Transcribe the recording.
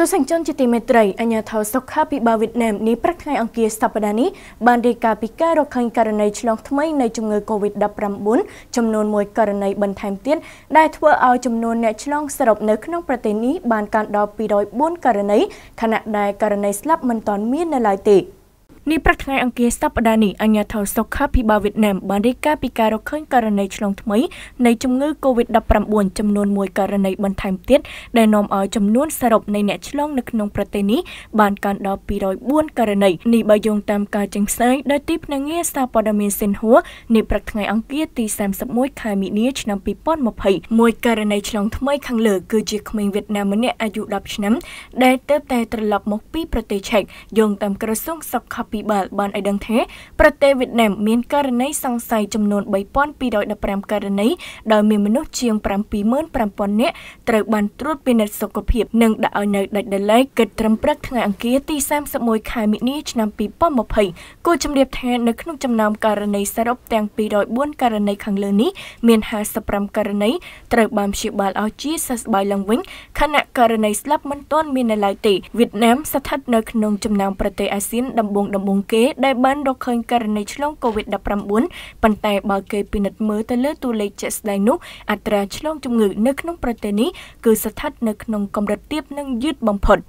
ទស្សនិកជនជាទីមេត្រីអញ្ញាធិសុខាភិបាលវៀតណាមនេះប្រាក់ថ្ងៃអង្គារសប្តាហ៍នេះបានរាយការណ៍ពីការរកឃើញករណីឆ្លងថ្មីនៃជំងឺ Covid-19 ចំនួន1ករណីបន្ថែមទៀតដែលធ្វើឲ្យចំនួនអ្នកឆ្លងសរុបនៅក្នុងប្រទេសនេះបានកើនដល់204ករណីខណៈដែលករណីស្លាប់មិនទាន់មាននៅឡើយទេ។នាព្រឹកថ្ងៃអង្គារសប្តាហ៍នេះអាញាធរសុខាភិបាលវៀតណាមបានរាយការណ៍ពីការរកឃើញករណីឆ្លងថ្មីនៃជំងឺ Covid-19 ចំនួន1ករណីបន្ថែមទៀតដែលនាំឲ្យចំនួនសរុបនៃអ្នកឆ្លងនៅក្នុងប្រទេសនេះបានកើនដល់204ករណីនេះបើយោងតាមការចេញផ្សាយដោយទីភ្នាក់ងារសារព័ត៌មានសិនហួរនាព្រឹកថ្ងៃអង្គារទី31ខែមីនាឆ្នាំ2020មួយករណីឆ្លងថ្មីខាងលើ គឺជាក្មេងវៀតណាមម្នាក់អាយុ10ឆ្នាំដែលទើបតែត្រឡប់មកពីប្រទេសឆែកយោងតាមក្រសួងសុខាភិភិបាលបានឲ្យដឹងថាប្រទេសវៀតណាមមានករណីសង្ស័យចំនួន3215ករណីដោយមានមនុស្សជាង75000នាក់ត្រូវបានត្រួតពិនិត្យសុខភាពនិងដាក់ឲ្យនៅដាច់ដោយឡែកគិតត្រឹមព្រឹកថ្ងៃអង្គារទី31ខែមិនិលឆ្នាំ2020គូជំរាបថា នៅក្នុងចំណោមករណីសរុបទាំង204ករណីខាងលើនេះមាន55ករណីត្រូវបានព្យាបាលឲ្យជាសះស្បើយឡើងវិញខណៈករណីស្លាប់មិនទាន់មាននៅឡើយទេវៀតណាមស្ថិតនៅក្នុងចំណោមប្រទេសអាស៊ានដំបូងដំដំបូងគេដែលបានរកឃើញករណីឆ្លង COVID-19 ប៉ុន្តែបើគេពិនិត្យមើលទៅលើតួលេខជាក់ស្ដែងនោះអត្រាឆ្លងជំងឺនៅក្នុងប្រទេសនេះគឺស្ថិតនៅក្នុងកម្រិតទាប និងយឺតបំផុត។